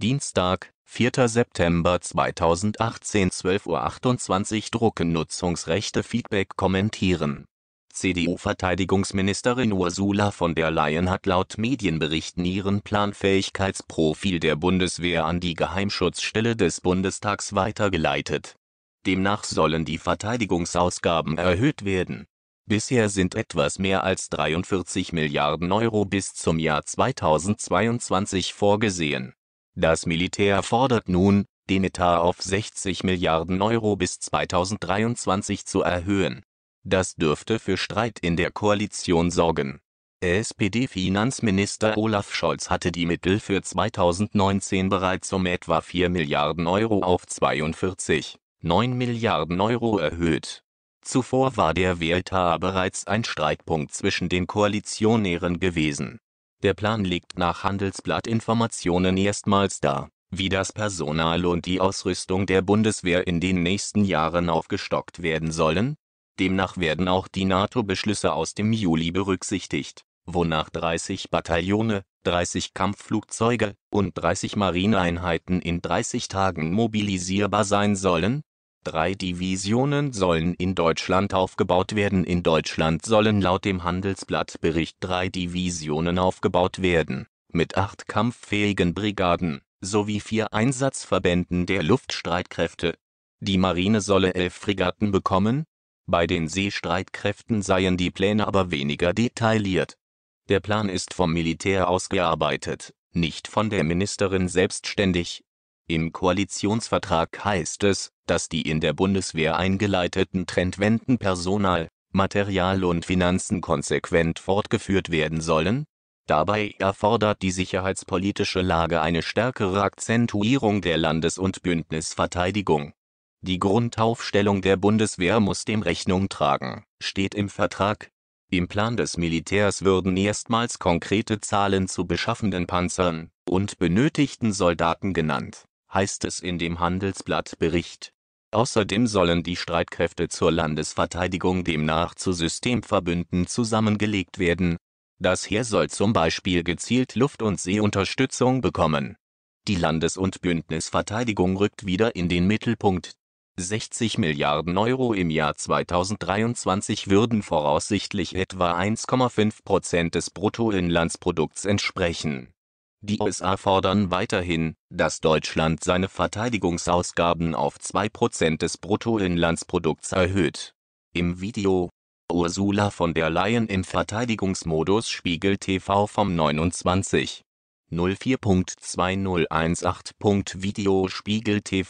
Dienstag, 4. September 2018 12.28 Uhr Drucken Nutzungsrechte Feedback kommentieren CDU-Verteidigungsministerin Ursula von der Leyen hat laut Medienberichten ihren Planfähigkeitsprofil der Bundeswehr an die Geheimschutzstelle des Bundestags weitergeleitet. Demnach sollen die Verteidigungsausgaben erhöht werden. Bisher sind etwas mehr als 43 Milliarden Euro bis zum Jahr 2022 vorgesehen das Militär fordert nun, den Etat auf 60 Milliarden Euro bis 2023 zu erhöhen. Das dürfte für Streit in der Koalition sorgen. SPD-Finanzminister Olaf Scholz hatte die Mittel für 2019 bereits um etwa 4 Milliarden Euro auf 42,9 Milliarden Euro erhöht. Zuvor war der Wehretat bereits ein Streitpunkt zwischen den Koalitionären gewesen der Plan liegt nach Handelsblatt-Informationen erstmals dar, wie das Personal und die Ausrüstung der Bundeswehr in den nächsten Jahren aufgestockt werden sollen. Demnach werden auch die NATO-Beschlüsse aus dem Juli berücksichtigt, wonach 30 Bataillone, 30 Kampfflugzeuge und 30 Marineeinheiten in 30 Tagen mobilisierbar sein sollen Drei Divisionen sollen in Deutschland aufgebaut werden. In Deutschland sollen laut dem Handelsblatt-Bericht drei Divisionen aufgebaut werden, mit acht kampffähigen Brigaden, sowie vier Einsatzverbänden der Luftstreitkräfte. Die Marine solle elf Fregatten bekommen, bei den Seestreitkräften seien die Pläne aber weniger detailliert. Der Plan ist vom Militär ausgearbeitet, nicht von der Ministerin selbstständig. Im Koalitionsvertrag heißt es dass die in der Bundeswehr eingeleiteten Trendwenden Personal, Material und Finanzen konsequent fortgeführt werden sollen? Dabei erfordert die sicherheitspolitische Lage eine stärkere Akzentuierung der Landes- und Bündnisverteidigung. Die Grundaufstellung der Bundeswehr muss dem Rechnung tragen, steht im Vertrag. Im Plan des Militärs würden erstmals konkrete Zahlen zu beschaffenden Panzern und benötigten Soldaten genannt, heißt es in dem Handelsblatt-Bericht Außerdem sollen die Streitkräfte zur Landesverteidigung demnach zu Systemverbünden zusammengelegt werden. Das Heer soll zum Beispiel gezielt Luft- und Seeunterstützung bekommen. Die Landes- und Bündnisverteidigung rückt wieder in den Mittelpunkt. 60 Milliarden Euro im Jahr 2023 würden voraussichtlich etwa 1,5 Prozent des Bruttoinlandsprodukts entsprechen die USA fordern weiterhin, dass Deutschland seine Verteidigungsausgaben auf 2% des Bruttoinlandsprodukts erhöht. Im Video Ursula von der Leyen im Verteidigungsmodus Spiegel TV vom 29. 04.2018. Video Spiegel TV